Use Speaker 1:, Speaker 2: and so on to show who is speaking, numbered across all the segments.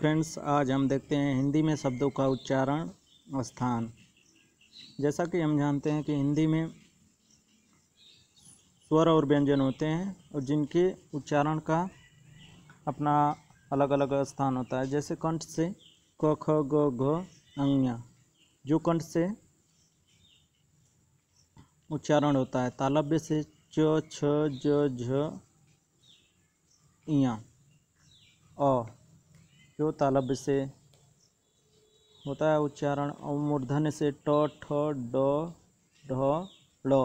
Speaker 1: friends आज हम देखते हैं हिंदी में शब्दों का उच्चारण स्थान जैसा कि हम जानते हैं कि हिंदी में स्वर और व्यंजन होते हैं और जिनके उच्चारण का अपना अलग अलग स्थान होता है जैसे कंठ से क ख ग घ जो कंठ से उच्चारण होता है तालब्य से च छ ज झ इया जो तालब से होता है उच्चारण और मूर्धन्य से ट ठ ड ढ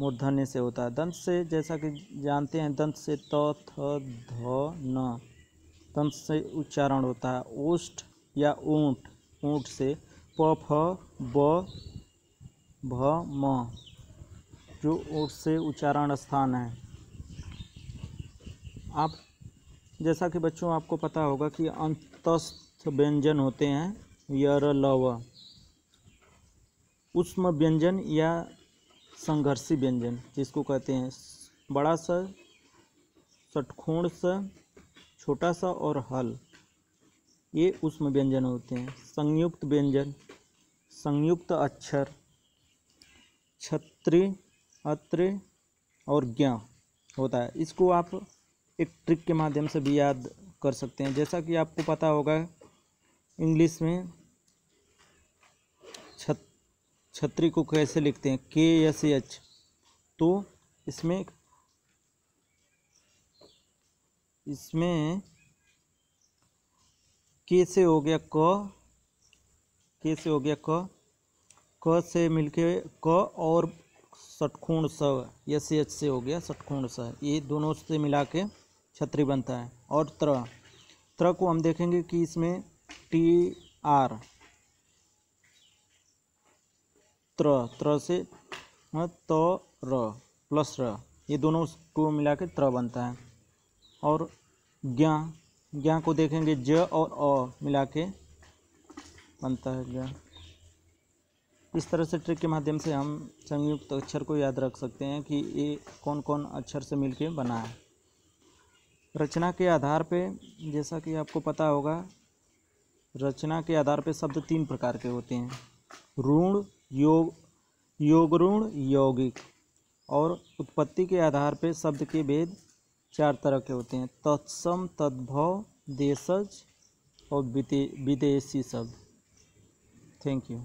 Speaker 1: मूर्धन्य से होता है दंत से जैसा कि जानते हैं दंत से त थ ध न दंत से उच्चारण होता है ओष्ट या ऊंट ऊंट से प फ ब भ म जो ओट से उच्चारण स्थान है आप जैसा कि बच्चों आपको पता होगा कि अंतस्थ व्यंजन होते हैं यर लव उष्म व्यंजन या संघर्षी व्यंजन जिसको कहते हैं बड़ा सा सटखोण सा छोटा सा और हल ये उष्म व्यंजन होते हैं संयुक्त व्यंजन संयुक्त अक्षर छत्र अत्र और ज्ञा होता है इसको आप एक ट्रिक के माध्यम से भी याद कर सकते हैं जैसा कि आपको पता होगा इंग्लिश में छत छतरी को कैसे लिखते हैं के एस एच तो इसमें इसमें के से हो गया क के से हो गया क क से मिलके क और सटखूण स एस एच से हो गया सटखूण स ये दोनों से मिला के छतरी बनता है और त्र त्र को हम देखेंगे कि इसमें टी आर त्र त्र से हाँ, त तो, र प्लस र ये दोनों को मिला के त्र बनता है और ज्ञा ज्ञा को देखेंगे ज और अ मिला के बनता है ज्ञा इस तरह से ट्रिक के माध्यम से हम संयुक्त अक्षर को याद रख सकते हैं कि ये कौन कौन अक्षर से मिलके बना है रचना के आधार पे जैसा कि आपको पता होगा रचना के आधार पे शब्द तीन प्रकार के होते हैं ऋण योग योग ऋण यौगिक और उत्पत्ति के आधार पे शब्द के भेद चार तरह के होते हैं तत्सम तद्भव देशज और विदेशी शब्द थैंक यू